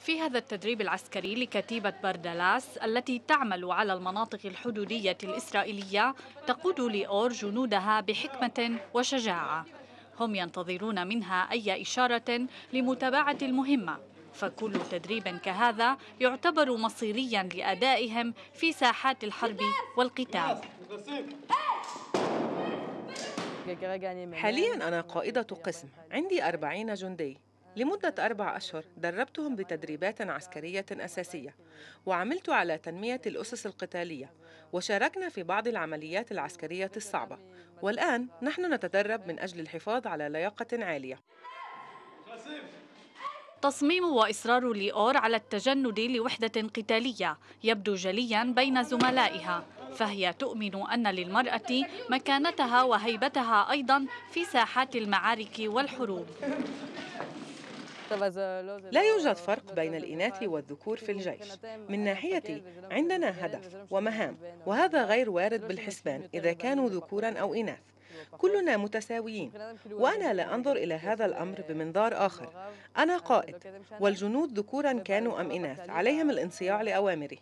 في هذا التدريب العسكري لكتيبة بردلاس التي تعمل على المناطق الحدودية الإسرائيلية تقود لأور جنودها بحكمة وشجاعة هم ينتظرون منها أي إشارة لمتابعة المهمة فكل تدريب كهذا يعتبر مصيريا لأدائهم في ساحات الحرب والقتال حاليا أنا قائدة قسم عندي أربعين جندي لمدة أربع أشهر دربتهم بتدريبات عسكرية أساسية وعملت على تنمية الأسس القتالية وشاركنا في بعض العمليات العسكرية الصعبة والآن نحن نتدرب من أجل الحفاظ على لياقة عالية تصميم وإصرار ليور على التجند لوحدة قتالية يبدو جليا بين زملائها فهي تؤمن أن للمرأة مكانتها وهيبتها أيضا في ساحات المعارك والحروب لا يوجد فرق بين الإناث والذكور في الجيش من ناحيتي عندنا هدف ومهام وهذا غير وارد بالحسبان إذا كانوا ذكورا أو إناث كلنا متساويين وأنا لا أنظر إلى هذا الأمر بمنظار آخر أنا قائد والجنود ذكورا كانوا أم إناث عليهم الانصياع لأوامري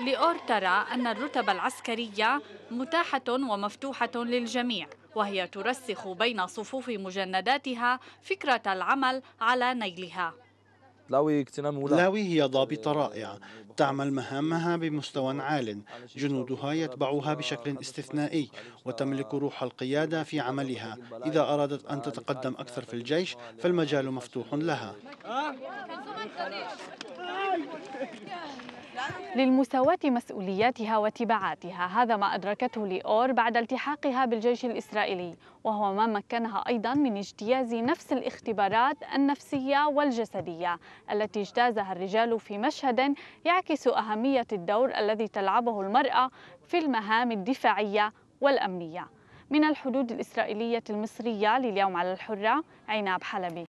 لأور ترى أن الرتب العسكرية متاحة ومفتوحة للجميع وهي ترسخ بين صفوف مجنداتها فكرة العمل على نيلها لاوي هي ضابطة رائعة تعمل مهامها بمستوى عال جنودها يتبعوها بشكل استثنائي وتملك روح القيادة في عملها إذا أرادت أن تتقدم أكثر في الجيش فالمجال مفتوح لها للمساواة مسؤولياتها وتبعاتها هذا ما أدركته لأور بعد التحاقها بالجيش الإسرائيلي وهو ما مكنها أيضا من اجتياز نفس الاختبارات النفسية والجسدية التي اجتازها الرجال في مشهد يعكس أهمية الدور الذي تلعبه المرأة في المهام الدفاعية والأمنية من الحدود الإسرائيلية المصرية لليوم على الحرة عيناب حلبي